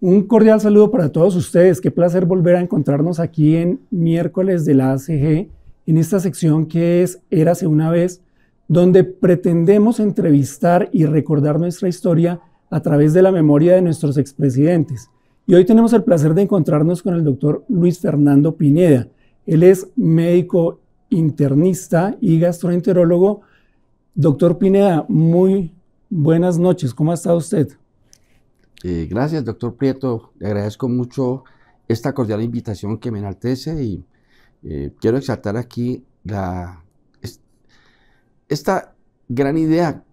Un cordial saludo para todos ustedes. Qué placer volver a encontrarnos aquí en miércoles de la ACG, en esta sección que es Érase una vez, donde pretendemos entrevistar y recordar nuestra historia a través de la memoria de nuestros expresidentes. Y hoy tenemos el placer de encontrarnos con el doctor Luis Fernando Pineda. Él es médico internista y gastroenterólogo. Doctor Pineda, muy buenas noches. ¿Cómo está usted? Eh, gracias, doctor Prieto. Le agradezco mucho esta cordial invitación que me enaltece y eh, quiero exaltar aquí esta gran idea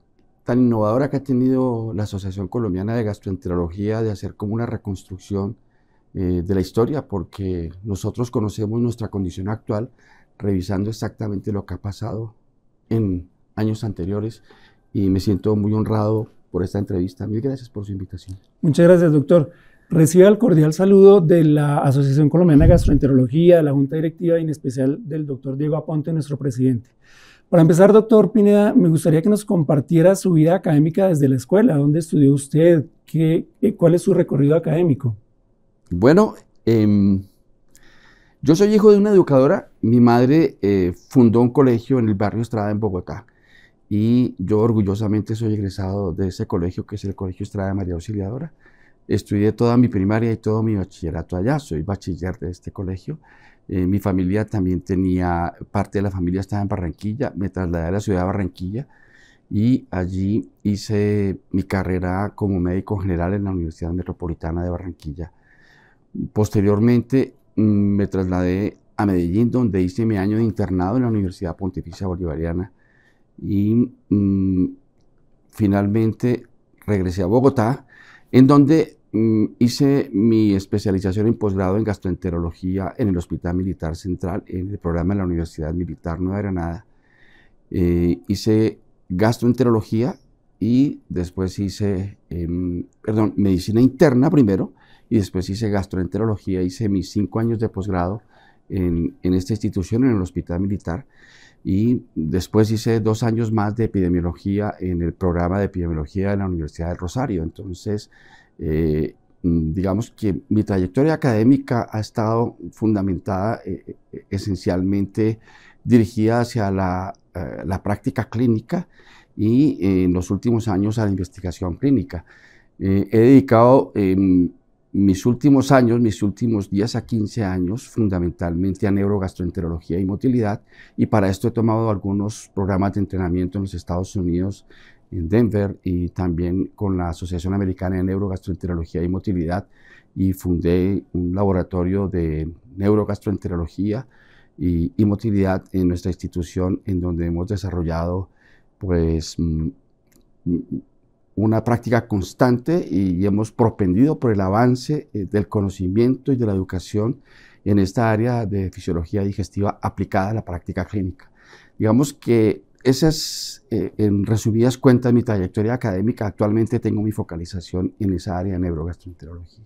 tan innovadora que ha tenido la Asociación Colombiana de Gastroenterología de hacer como una reconstrucción eh, de la historia, porque nosotros conocemos nuestra condición actual revisando exactamente lo que ha pasado en años anteriores y me siento muy honrado por esta entrevista. Mil gracias por su invitación. Muchas gracias, doctor. Reciba el cordial saludo de la Asociación Colombiana de Gastroenterología, de la Junta Directiva y en especial del doctor Diego Aponte, nuestro presidente. Para empezar, doctor Pineda, me gustaría que nos compartiera su vida académica desde la escuela. ¿Dónde estudió usted? ¿Qué, eh, ¿Cuál es su recorrido académico? Bueno, em, yo soy hijo de una educadora. Mi madre eh, fundó un colegio en el barrio Estrada, en Bogotá y yo orgullosamente soy egresado de ese colegio que es el Colegio Estrada María Auxiliadora. Estudié toda mi primaria y todo mi bachillerato allá, soy bachiller de este colegio. Eh, mi familia también tenía, parte de la familia estaba en Barranquilla, me trasladé a la ciudad de Barranquilla y allí hice mi carrera como médico general en la Universidad Metropolitana de Barranquilla. Posteriormente mm, me trasladé a Medellín, donde hice mi año de internado en la Universidad Pontificia Bolivariana y mm, finalmente regresé a Bogotá, en donde mm, hice mi especialización en posgrado en gastroenterología en el Hospital Militar Central, en el programa de la Universidad Militar Nueva Granada. Eh, hice gastroenterología y después hice, em, perdón, medicina interna primero y después hice gastroenterología, hice mis cinco años de posgrado en, esta institución, en el Hospital Militar, y después hice dos años más de epidemiología en el programa de epidemiología de la Universidad del Rosario. Entonces, eh, mm, digamos que mi trayectoria académica ha estado fundamentada eh, eh, esencialmente dirigida hacia la, la, práctica clínica y en los últimos años a la investigación clínica. he dedicado em, mis últimos años, mis últimos 10 a 15 años, fundamentalmente a neurogastroenterología y motilidad, y para esto he tomado algunos programas de entrenamiento en los Estados Unidos, en Denver, y también con la Asociación Americana de Neurogastroenterología y Motilidad, y fundé un laboratorio de neurogastroenterología y, y motilidad en nuestra institución, en donde hemos desarrollado, pues, mm, una práctica constante y hemos propendido por el avance eh, del conocimiento y de la educación en esta área de fisiología digestiva aplicada a la práctica clínica. Digamos que esa es, eh, en resumidas cuentas, mi trayectoria académica. Actualmente tengo mi focalización en esa área de neurogastroenterología.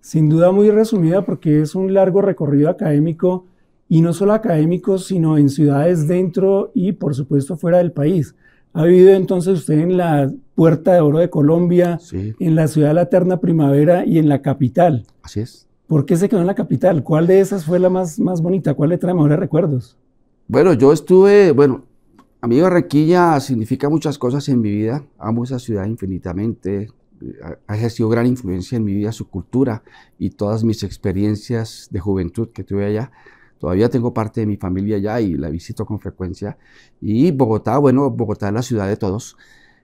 Sin duda muy resumida porque es un largo recorrido académico y no solo académico, sino en ciudades dentro y por supuesto fuera del país. Ha vivido entonces usted en la Puerta de Oro de Colombia, en la ciudad de la Eterna Primavera y en la capital. Así es. ¿Por qué se quedó en la capital? ¿Cuál de esas fue la más, bonita? ¿Cuál le trae mejores recuerdos? Bueno, yo estuve, bueno, amigo mí significa muchas cosas en mi vida. Amo esa ciudad infinitamente. Ha ejercido gran influencia en mi vida, su cultura y todas mis experiencias de juventud que tuve allá Todavía tengo parte de mi familia allá y la visito con frecuencia. Y Bogotá, bueno, Bogotá es la ciudad de todos.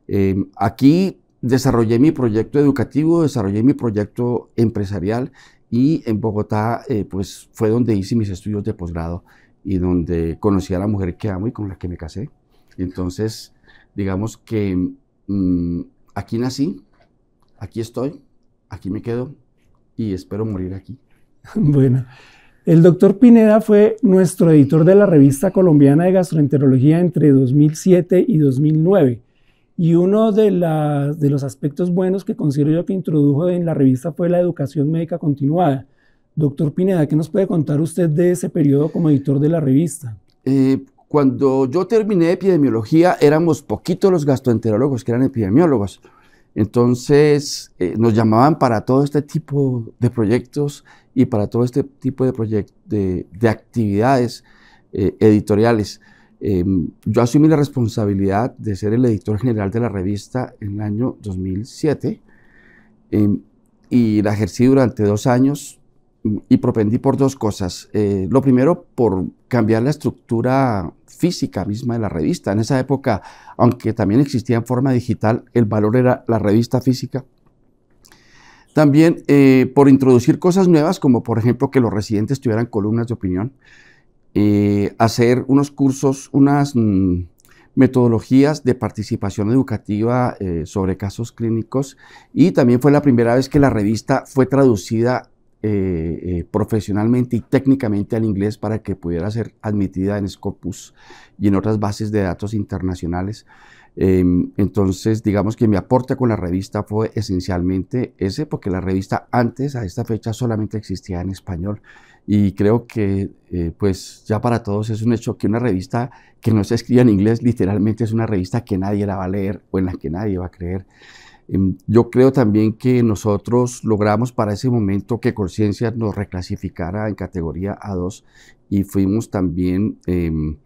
Em, aquí desarrollé mi proyecto educativo, desarrollé mi proyecto empresarial y en Bogotá eh, pues fue donde hice mis estudios de posgrado y donde conocí a la mujer que amo y con la que me casé. Entonces, digamos que mm, aquí nací, aquí estoy, aquí me quedo y espero morir aquí. Bueno. El doctor Pineda fue nuestro editor de la revista colombiana de gastroenterología entre 2007 y 2009. Y uno de, los aspectos buenos que considero yo que introdujo en la revista fue la educación médica continuada. Doctor Pineda, ¿qué nos puede contar usted de ese periodo como editor de la revista? Eh, cuando yo terminé epidemiología, éramos poquitos los gastroenterólogos que eran epidemiólogos. Entonces eh, nos llamaban para todo este tipo de proyectos y para todo este tipo de, actividades eh, editoriales. Em, yo asumí la responsabilidad de ser el editor general de la revista en el año 2007 em, y la ejercí durante dos años y propendí por dos cosas. Eh, lo primero, por cambiar la estructura física misma de la revista. En esa época, aunque también existía en forma digital, el valor era la revista física. También eh, por introducir cosas nuevas, como por ejemplo que los residentes tuvieran columnas de opinión, eh, hacer unos cursos, unas mm, metodologías de participación educativa sobre casos clínicos. Y también fue la primera vez que la revista fue traducida eh, eh, profesionalmente y técnicamente al inglés para que pudiera ser admitida en Scopus y en otras bases de datos internacionales. Em, entonces, digamos que mi aporte con la revista fue esencialmente ese, porque la revista antes, a esta fecha, solamente existía en español. Y creo que, eh, pues, ya para todos es un hecho que una revista que no se escribe en inglés, literalmente es una revista que nadie la va a leer o en la que nadie va a creer. Em, yo creo también que nosotros logramos para ese momento que Conciencia nos reclasificara en categoría A2 y fuimos también, em,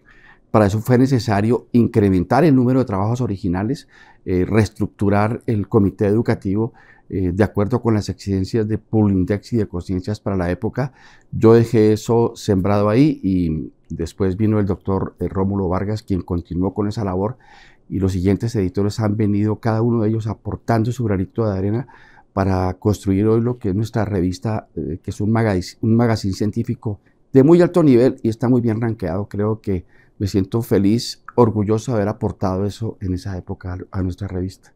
para eso fue necesario incrementar el número de trabajos originales, eh, reestructurar el comité educativo eh, de acuerdo con las exigencias de Index y de Conciencias para la época. Yo dejé eso sembrado ahí y después vino el doctor eh, Rómulo Vargas quien continuó con esa labor y los siguientes editores han venido cada uno de ellos aportando su granito de arena para construir hoy lo que es nuestra revista, eh, que es un magazine, un magazine científico de muy alto nivel y está muy bien rankeado. Creo que me siento feliz, orgulloso de haber aportado eso en esa época a nuestra revista.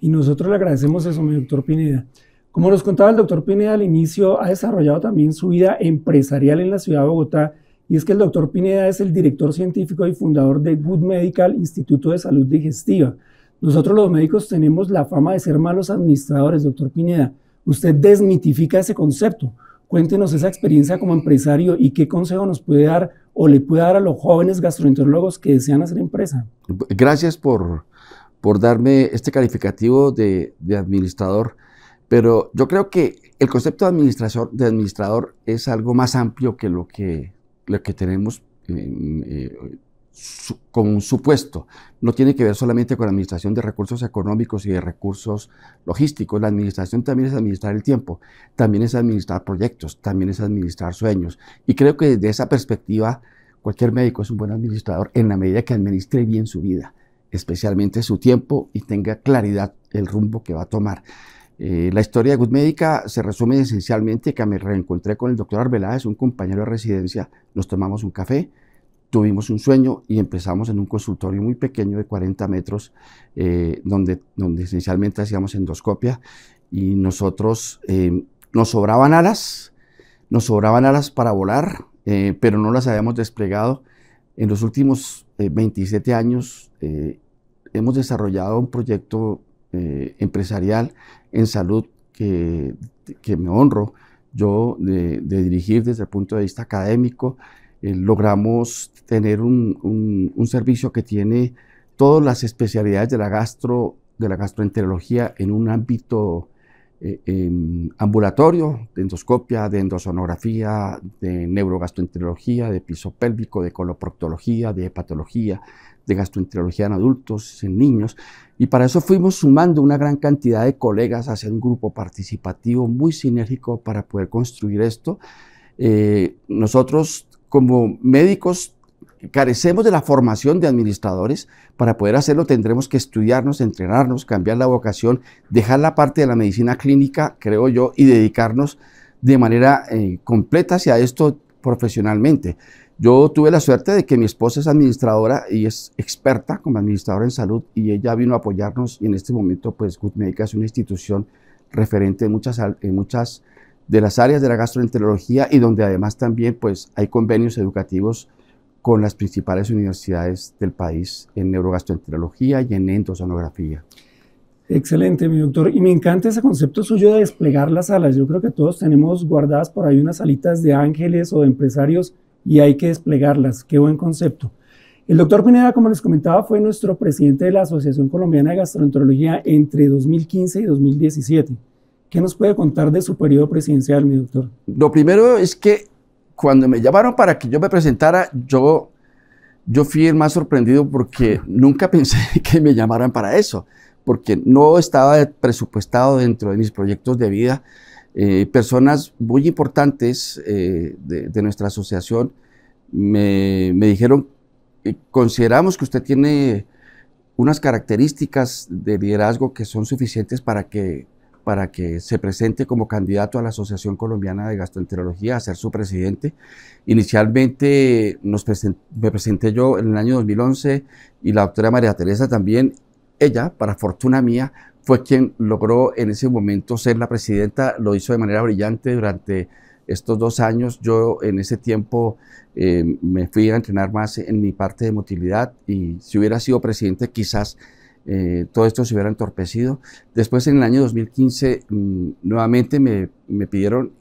Y nosotros le agradecemos eso, mi doctor Pineda. Como nos contaba el doctor Pineda al inicio, ha desarrollado también su vida empresarial en la ciudad de Bogotá y es que el doctor Pineda es el director científico y fundador de Good Medical Instituto de Salud Digestiva. Nosotros los médicos tenemos la fama de ser malos administradores, doctor Pineda. Usted desmitifica ese concepto. Cuéntenos esa experiencia como empresario y qué consejo nos puede dar o le puede dar a los jóvenes gastroenterólogos que desean hacer empresa. Gracias por, por darme este calificativo de, administrador, pero yo creo que el concepto de administrador es algo más amplio que lo que lo que tenemos eh, eh, con como un supuesto. No tiene que ver solamente con la administración de recursos económicos y de recursos logísticos. La administración también es administrar el tiempo, también es administrar proyectos, también es administrar sueños. Y creo que desde esa perspectiva, cualquier médico es un buen administrador en la medida que administre bien su vida, especialmente su tiempo y tenga claridad el rumbo que va a tomar. Eh, la historia de Good se resume esencialmente que me reencontré con el doctor Arbeláez, un compañero de residencia, nos tomamos un café, tuvimos un sueño y empezamos en un consultorio muy pequeño de 40 metros, eh, donde, donde esencialmente hacíamos endoscopia y nosotros eh, nos sobraban alas, nos sobraban alas para volar, pero no las habíamos desplegado. En los últimos 27 años hemos desarrollado un proyecto eh, empresarial en salud que, me honro yo de, dirigir desde el punto de vista académico. Eh, logramos tener un, servicio que tiene todas las especialidades de la, gastro, de la gastroenterología en un ámbito eh, em, ambulatorio, de endoscopia, de endosonografía, de neurogastroenterología, de piso pélvico, de coloproctología, de hepatología, de gastroenterología en adultos, en niños, y para eso fuimos sumando una gran cantidad de colegas hacia un grupo participativo muy sinérgico para poder construir esto. Eh, nosotros como médicos carecemos de la formación de administradores. Para poder hacerlo tendremos que estudiarnos, entrenarnos, cambiar la vocación, dejar la parte de la medicina clínica, creo yo, y dedicarnos de manera eh, completa hacia esto profesionalmente. Yo tuve la suerte de que mi esposa es administradora y es experta como administradora en salud y ella vino a apoyarnos y en este momento pues Good es una institución referente en muchas, muchas de las áreas de la gastroenterología y donde además también pues hay convenios educativos con las principales universidades del país en neurogastroenterología y en endosonografía. Excelente, mi doctor. Y me encanta ese concepto suyo de desplegar las alas. Yo creo que todos tenemos guardadas por ahí unas salitas de ángeles o de empresarios y hay que desplegarlas. Qué buen concepto. El doctor Pineda, como les comentaba, fue nuestro presidente de la Asociación Colombiana de Gastroenterología entre 2015 y 2017. ¿Qué nos puede contar de su periodo presidencial, mi doctor? Lo primero es que cuando me llamaron para que yo me presentara, yo, yo fui el más sorprendido porque nunca pensé que me llamaran para eso, porque no estaba presupuestado dentro de mis proyectos de vida eh, personas muy importantes eh, de, nuestra asociación me, dijeron, eh, consideramos que usted tiene unas características de liderazgo que son suficientes para que, para que se presente como candidato a la Asociación Colombiana de Gastroenterología a ser su presidente. Inicialmente nos me presenté yo en el año 2011 y la doctora María Teresa también. Ella, para fortuna mía, fue quien logró en ese momento ser la presidenta, lo hizo de manera brillante durante estos dos años. Yo en ese tiempo eh, me fui a entrenar más en mi parte de motilidad y si hubiera sido presidente quizás eh, todo esto se hubiera entorpecido. Después en el año 2015 mm, nuevamente me, pidieron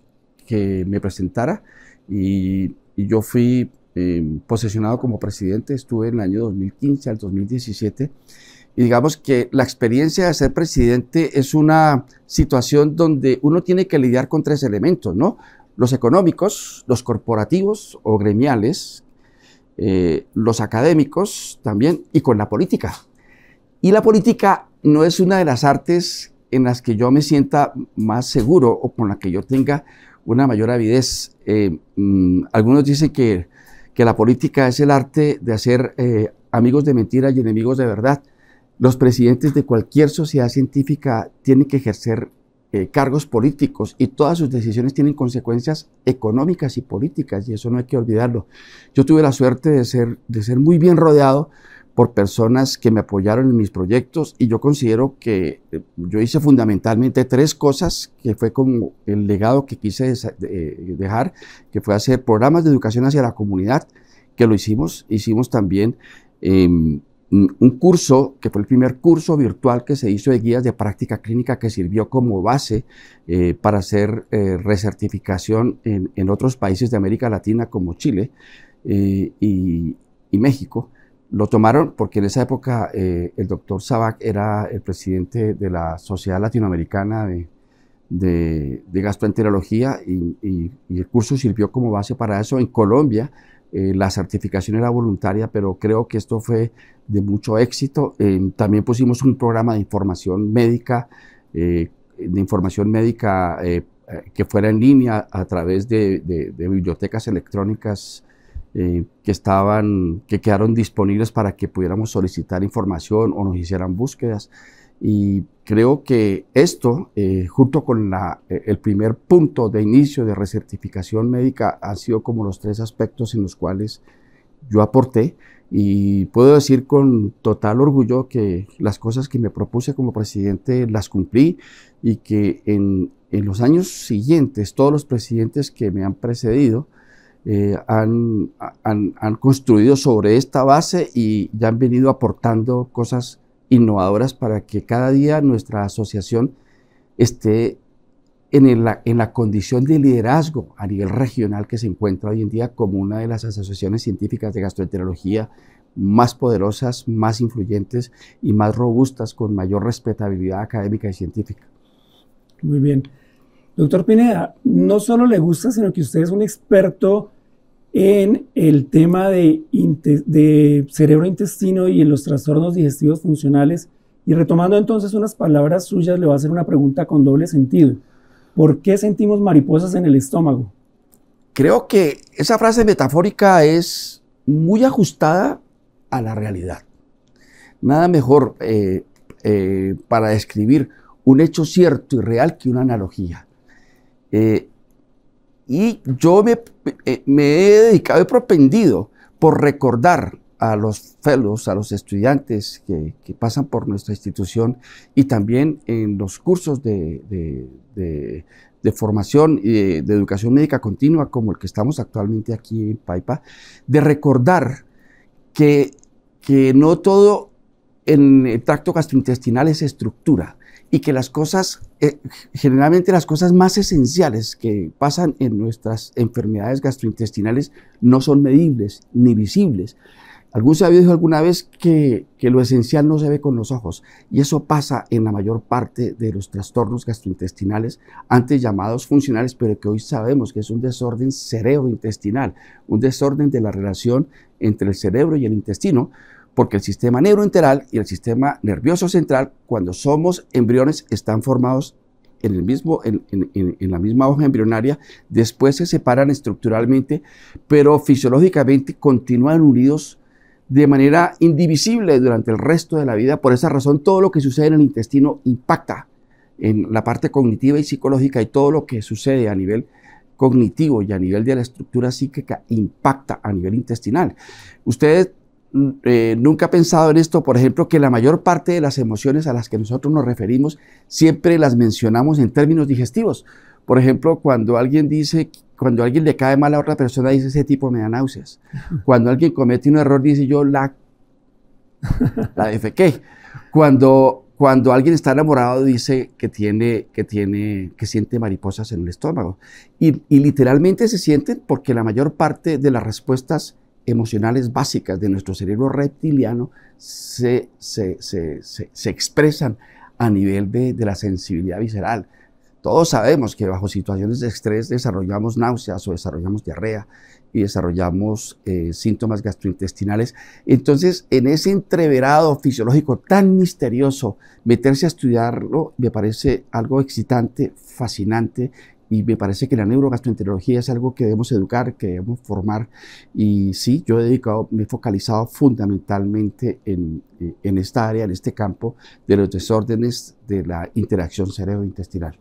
que me presentara y, yo fui eh, posesionado como presidente, estuve en el año 2015 al 2017 y digamos que la experiencia de ser presidente es una situación donde uno tiene que lidiar con tres elementos, ¿no? Los económicos, los corporativos o gremiales, eh, los académicos también y con la política. Y la política no es una de las artes en las que yo me sienta más seguro o con la que yo tenga una mayor avidez. Eh, mm, algunos dicen que, que, la política es el arte de hacer eh, amigos de mentira y enemigos de verdad los presidentes de cualquier sociedad científica tienen que ejercer eh, cargos políticos y todas sus decisiones tienen consecuencias económicas y políticas y eso no hay que olvidarlo. Yo tuve la suerte de ser, de ser muy bien rodeado por personas que me apoyaron en mis proyectos y yo considero que eh, yo hice fundamentalmente tres cosas que fue como el legado que quise eh, dejar, que fue hacer programas de educación hacia la comunidad, que lo hicimos, hicimos también em, un curso, que fue el primer curso virtual que se hizo de guías de práctica clínica que sirvió como base eh, para hacer eh, recertificación en, otros países de América Latina como Chile eh, y, México. Lo tomaron porque en esa época el doctor Sabac era el presidente de la Sociedad Latinoamericana de, Gastroenterología y, y el curso sirvió como base para eso en Colombia eh, la certificación era voluntaria, pero creo que esto fue de mucho éxito. Eh, también pusimos un programa de información médica, eh, de información médica que fuera en línea a través de, de bibliotecas electrónicas que estaban, que quedaron disponibles para que pudiéramos solicitar información o nos hicieran búsquedas. Y creo que esto, eh, junto con e, el primer punto de inicio de recertificación médica, han sido como los tres aspectos en los cuales yo aporté. Y puedo decir con total orgullo que las cosas que me propuse como presidente las cumplí y que en, en los años siguientes todos los presidentes que me han precedido eh, han, han, han, construido sobre esta base y ya han venido aportando cosas innovadoras para que cada día nuestra asociación esté en la, en la condición de liderazgo a nivel regional que se encuentra hoy en día como una de las asociaciones científicas de gastroenterología más poderosas, más influyentes y más robustas, con mayor respetabilidad académica y científica. Muy bien. Doctor Pineda, no solo le gusta, sino que usted es un experto en el tema de, cerebro-intestino y en los trastornos digestivos funcionales. Y retomando entonces unas palabras suyas, le voy a hacer una pregunta con doble sentido. ¿Por qué sentimos mariposas en el estómago? Creo que esa frase metafórica es muy ajustada a la realidad. Nada mejor eh, eh, para describir un hecho cierto y real que una analogía. Eh, y yo eh, me, he dedicado, he propendido por recordar a los fellows, a los estudiantes que, pasan por nuestra institución y también en los cursos de, formación y de, educación médica continua como el que estamos actualmente aquí en Paipa, de recordar que, que no todo en el eh, tracto gastrointestinal es estructura y que las cosas, eh, generalmente las cosas más esenciales que pasan en nuestras enfermedades gastrointestinales no son medibles ni visibles. Algún sabio dijo alguna vez que, que, lo esencial no se ve con los ojos y eso pasa en la mayor parte de los trastornos gastrointestinales, antes llamados funcionales, pero que hoy sabemos que es un desorden cerebrointestinal, un desorden de la relación entre el cerebro y el intestino, porque el sistema neuroenteral y el sistema nervioso central, cuando somos embriones, están formados en, el mismo, la misma hoja embrionaria, después se separan estructuralmente, pero fisiológicamente continúan unidos de manera indivisible durante el resto de la vida. Por esa razón, todo lo que sucede en el intestino impacta en la parte cognitiva y psicológica y todo lo que sucede a nivel cognitivo y a nivel de la estructura psíquica impacta a nivel intestinal. Ustedes Mm, eh, nunca he pensado en esto, por ejemplo, que la mayor parte de las emociones a las que nosotros nos referimos siempre las mencionamos en términos digestivos. Por ejemplo, cuando alguien dice, cuando alguien le cae mal a otra persona, dice, ese tipo me da náuseas. Cuando alguien comete un error, dice, yo la, la defequé. Cuando, cuando alguien está enamorado, dice que tiene, que tiene, que siente mariposas en el estómago. y literalmente se sienten porque la mayor parte de las respuestas emocionales básicas de nuestro cerebro reptiliano se, expresan a nivel de, la sensibilidad visceral. Todos sabemos que bajo situaciones de estrés desarrollamos náuseas o desarrollamos diarrea y desarrollamos eh, síntomas gastrointestinales. Entonces, en ese entreverado fisiológico tan misterioso, meterse a estudiarlo me parece algo excitante, fascinante y me parece que la neurogastroenterología es algo que debemos educar, que debemos formar. Y sí, yo he dedicado, me he focalizado fundamentalmente eh, en, esta área, en este campo de los desórdenes de la interacción cerebro-intestinal.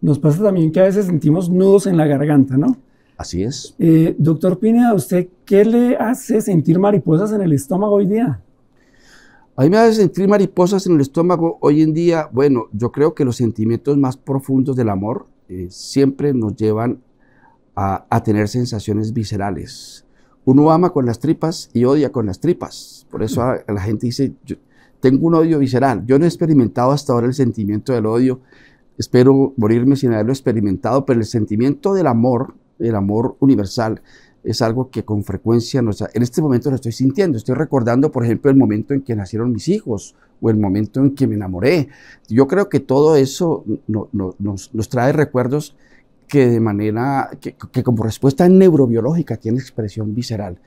Nos pasa también que a veces sentimos nudos en la garganta, ¿no? Así es. Eh, doctor Pineda, ¿usted qué le hace sentir mariposas en el estómago hoy día? A mí me hace sentir mariposas en el estómago hoy en día. Bueno, yo creo que los sentimientos más profundos del amor eh, siempre nos llevan a, tener sensaciones viscerales. Uno ama con las tripas y odia con las tripas. Por eso la gente dice, tengo un odio visceral. Yo no he experimentado hasta ahora el sentimiento del odio. Espero morirme sin haberlo experimentado, pero el sentimiento del amor, el amor universal, es algo que con frecuencia en este momento lo estoy sintiendo. Estoy recordando, por ejemplo, el momento en que nacieron mis hijos o el momento en que me enamoré. Yo creo que todo eso nos, trae recuerdos que de manera, que, como respuesta neurobiológica tiene expresión visceral.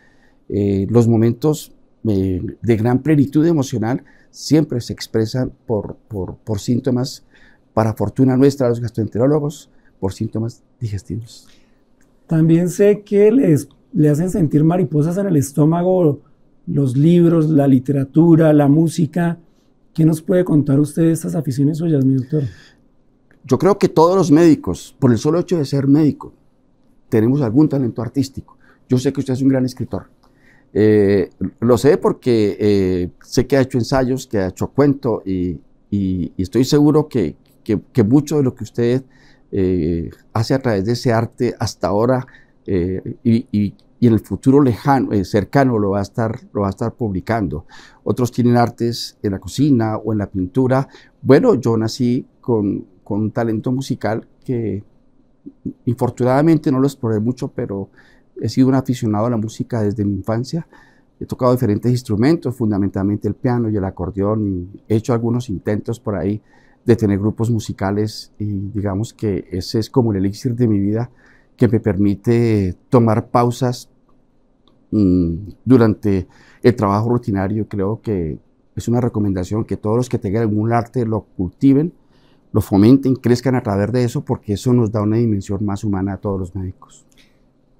Eh, los momentos eh, de gran plenitud emocional siempre se expresan por, por, por síntomas, para fortuna nuestra, los gastroenterólogos, por síntomas digestivos. También sé que les, le hacen sentir mariposas en el estómago los libros, la literatura, la música. ¿Qué nos puede contar usted de estas aficiones suyas, mi doctor? Yo creo que todos los médicos, por el solo hecho de ser médico, tenemos algún talento artístico. Yo sé que usted es un gran escritor. Eh, lo sé porque eh, sé que ha hecho ensayos, que ha hecho cuento y, estoy seguro que, que, que, mucho de lo que usted eh, hace a través de ese arte hasta ahora eh, y, en el futuro lejano, eh, cercano lo va, a estar, lo va a estar publicando. Otros tienen artes en la cocina o en la pintura. Bueno, yo nací con, con un talento musical que infortunadamente no lo exploré mucho, pero he sido un aficionado a la música desde mi infancia. He tocado diferentes instrumentos, fundamentalmente el piano y el acordeón, y he hecho algunos intentos por ahí de tener grupos musicales y digamos que ese es como el elixir de mi vida que me permite tomar pausas mm, durante el trabajo rutinario. Creo que es una recomendación que todos los que tengan algún arte lo cultiven, lo fomenten, crezcan a través de eso, porque eso nos da una dimensión más humana a todos los médicos.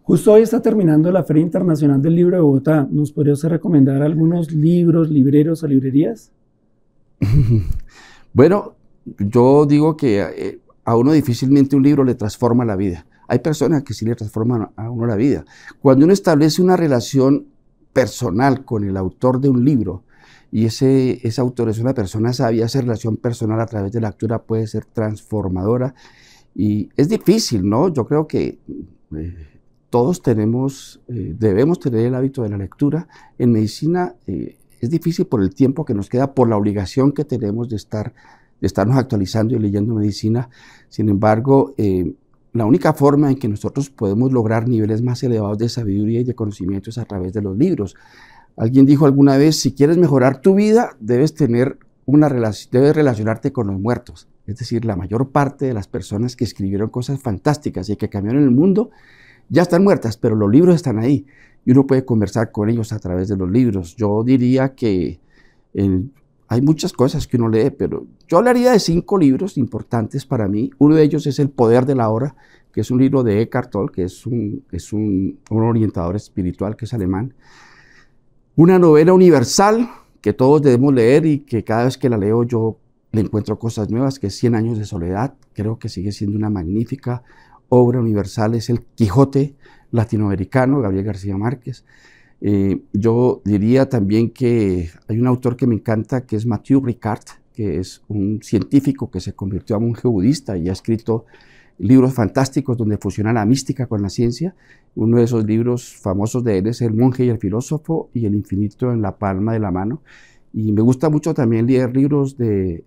Justo hoy está terminando la Feria Internacional del Libro de Bogotá. ¿Nos podría recomendar algunos libros, libreros o librerías? bueno, yo digo que eh, a uno difícilmente un libro le transforma la vida. Hay personas que sí le transforman a uno la vida. Cuando uno establece una relación personal con el autor de un libro, y ese, ese autor es una persona sabia, esa relación personal a través de la lectura puede ser transformadora. Y es difícil, ¿no? Yo creo que eh, todos tenemos, eh, debemos tener el hábito de la lectura. En medicina es difícil por el tiempo que nos queda, por la obligación que tenemos de estar Estamos estarnos actualizando y leyendo medicina. Sin embargo, eh, la única forma en que nosotros podemos lograr niveles más elevados de sabiduría y de conocimiento es a través de los libros. Alguien dijo alguna vez, si quieres mejorar tu vida, debes tener una debes relacionarte con los muertos. Es decir, la mayor parte de las personas que escribieron cosas fantásticas y que cambiaron el mundo ya están muertas, pero los libros están ahí y uno puede conversar con ellos a través de los libros. Yo diría que en hay muchas cosas que uno lee, pero yo hablaría de cinco libros importantes para mí. Uno de ellos es El Poder de la Hora, que es un libro de Eckhart Tolle, que es un, es orientador espiritual que es alemán. Una novela universal que todos debemos leer y que cada vez que la leo yo le encuentro cosas nuevas, que es Cien años de soledad, creo que sigue siendo una magnífica obra universal, es El Quijote latinoamericano, Gabriel García Márquez. Eh, yo diría también que hay un autor que me encanta, que es Mathieu Ricard, que es un científico que se convirtió a monje budista y ha escrito libros fantásticos donde fusiona la mística con la ciencia. Uno de esos libros famosos de él es El monje y el filósofo y el infinito en la palma de la mano. Y me gusta mucho también leer libros de,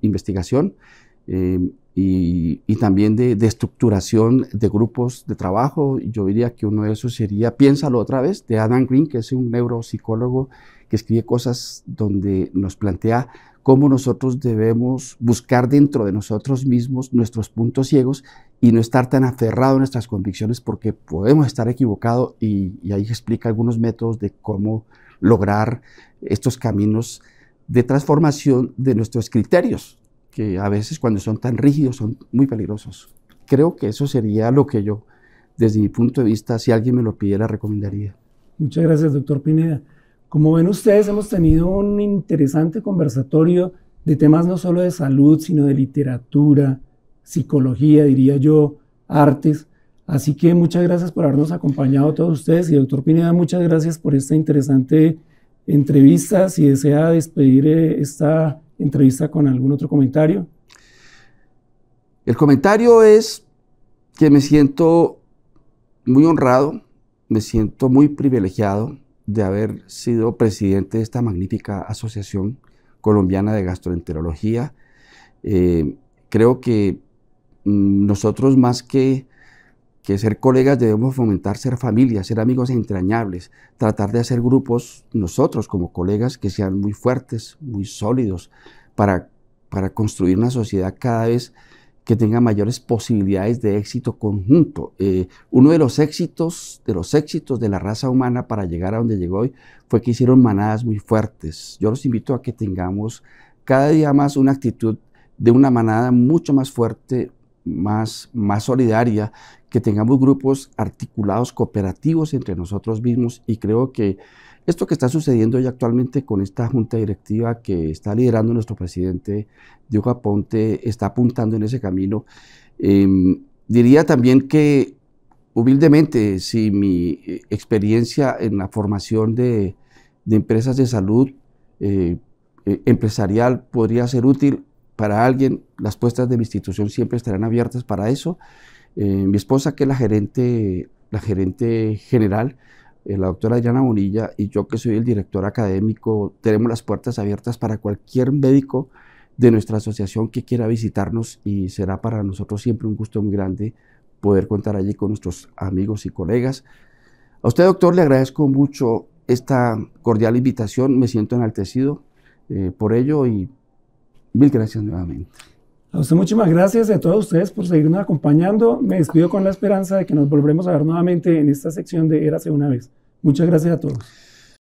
investigación. Eh, y, también de, de, estructuración de grupos de trabajo. Yo diría que uno de esos sería Piénsalo otra vez, de Adam Green, que es un neuropsicólogo que escribe cosas donde nos plantea cómo nosotros debemos buscar dentro de nosotros mismos nuestros puntos ciegos y no estar tan aferrado a nuestras convicciones porque podemos estar equivocados y, y, ahí explica algunos métodos de cómo lograr estos caminos de transformación de nuestros criterios, que a veces cuando son tan rígidos son muy peligrosos. Creo que eso sería lo que yo, desde mi punto de vista, si alguien me lo pidiera, recomendaría. Muchas gracias, doctor Pineda. Como ven ustedes, hemos tenido un interesante conversatorio de temas no solo de salud, sino de literatura, psicología, diría yo, artes. Así que muchas gracias por habernos acompañado todos ustedes y doctor Pineda, muchas gracias por esta interesante entrevista. Si desea despedir eh, esta entrevista con algún otro comentario. El comentario es que me siento muy honrado, me siento muy privilegiado de haber sido presidente de esta magnífica Asociación Colombiana de Gastroenterología. Eh, creo que mm, nosotros más que que ser colegas debemos fomentar ser familia, ser amigos e entrañables, tratar de hacer grupos nosotros como colegas que sean muy fuertes, muy sólidos, para, para construir una sociedad cada vez que tenga mayores posibilidades de éxito conjunto. Eh, uno de los éxitos, de los éxitos de la raza humana para llegar a donde llegó hoy fue que hicieron manadas muy fuertes. Yo los invito a que tengamos cada día más una actitud de una manada mucho más fuerte, más, más solidaria, que tengamos grupos articulados, cooperativos entre nosotros mismos y creo que esto que está sucediendo hoy actualmente con esta junta directiva que está liderando nuestro presidente Diego Aponte está apuntando en ese camino. Em, diría también que humildemente, si mi eh, experiencia en la formación de, empresas de salud eh, eh, empresarial podría ser útil, para alguien, las puestas de mi institución siempre estarán abiertas para eso. Eh, mi esposa, que es la gerente, la gerente general, eh, la doctora Diana Bonilla, y yo, que soy el director académico, tenemos las puertas abiertas para cualquier médico de nuestra asociación que quiera visitarnos y será para nosotros siempre un gusto muy grande poder contar allí con nuestros amigos y colegas. A usted, doctor, le agradezco mucho esta cordial invitación, me siento enaltecido eh, por ello y Mil gracias nuevamente. A usted muchísimas gracias y a todos ustedes por seguirnos acompañando. Me despido con la esperanza de que nos volvemos a ver nuevamente en esta sección de Érase una vez. Muchas gracias a todos.